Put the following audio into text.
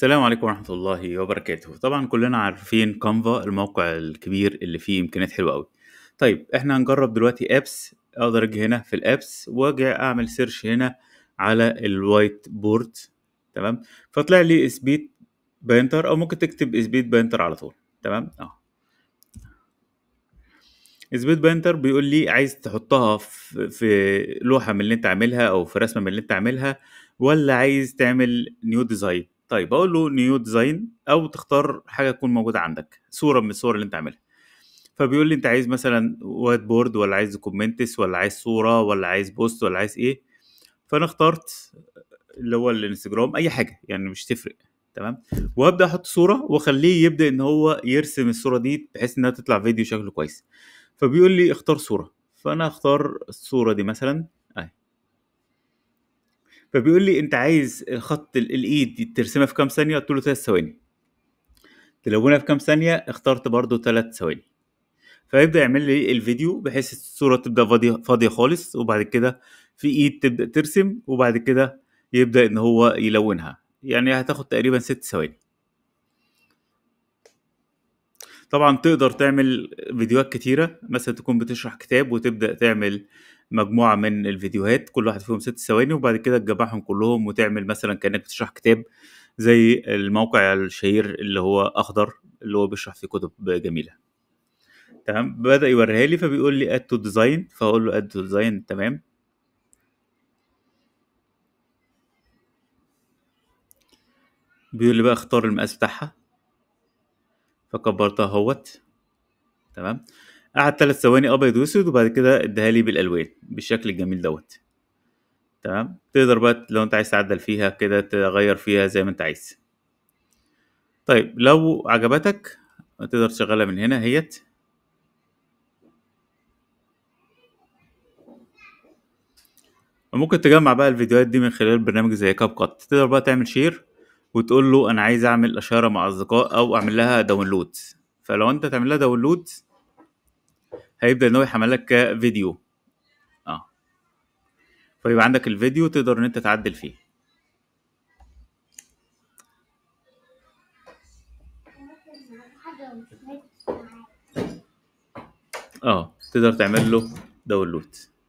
السلام عليكم ورحمة الله وبركاته طبعا كلنا عارفين كانفا الموقع الكبير اللي فيه امكانيات حلوة قوي طيب احنا هنجرب دلوقتي ابس اقدر اجي هنا في الابس واجي اعمل سيرش هنا على الوايت بورد تمام فطلع لي سبيد بينتر او ممكن تكتب سبيد بينتر على طول تمام اه سبيد بينتر بيقول لي عايز تحطها في لوحه من اللي انت عاملها او في رسمه من اللي انت عاملها ولا عايز تعمل نيو ديزاين طيب اقول له نيو ديزاين او تختار حاجه تكون موجوده عندك صوره من الصور اللي انت عاملها فبيقول لي انت عايز مثلا وايت بورد ولا عايز كومنتس ولا عايز صوره ولا عايز بوست ولا عايز ايه فانا اخترت اللي هو الانستجرام اي حاجه يعني مش تفرق تمام وابدا احط صوره واخليه يبدا ان هو يرسم الصوره دي بحيث انها تطلع فيديو شكله كويس فبيقول لي اختار صوره فانا اختار الصوره دي مثلا فبيقول لي انت عايز الخط الايد ترسمها في كام ثانيه قلت له ثلاث ثواني تلونها في كام ثانيه اخترت برضو ثلاث ثواني فيبدا يعمل لي الفيديو بحيث الصوره تبدا فاضيه فاضيه خالص وبعد كده في ايد تبدا ترسم وبعد كده يبدا ان هو يلونها يعني هتاخد تقريبا ست ثواني طبعا تقدر تعمل فيديوهات كتيره مثلا تكون بتشرح كتاب وتبدا تعمل مجموعه من الفيديوهات كل واحد فيهم ست ثواني وبعد كده تجمعهم كلهم وتعمل مثلا كانك بتشرح كتاب زي الموقع الشهير اللي هو اخضر اللي هو بيشرح فيه كتب جميله تمام بدا يوريها لي فبيقول لي اد تو ديزاين فاقول له اد تو ديزاين تمام بيقول لي بقى اختار المقاس بتاعها فكبرتها اهوت تمام قعد ثلاث ثواني ابيض واسود وبعد كده اديها لي بالالوان بالشكل الجميل دوت تمام تقدر بقى لو انت عايز تعدل فيها كده تغير فيها زي ما انت عايز طيب لو عجبتك تقدر تشغلها من هنا اهيت وممكن تجمع بقى الفيديوهات دي من خلال برنامج زي كاب كات تقدر بقى تعمل شير وتقول له انا عايز اعمل اشاره مع اصدقاء او اعمل لها داونلود فلو انت تعمل لها داونلود هيبدا ان هو يحمل لك كفيديو اه فيبقى عندك الفيديو تقدر ان انت تعدل فيه اه تقدر تعمل له داونلود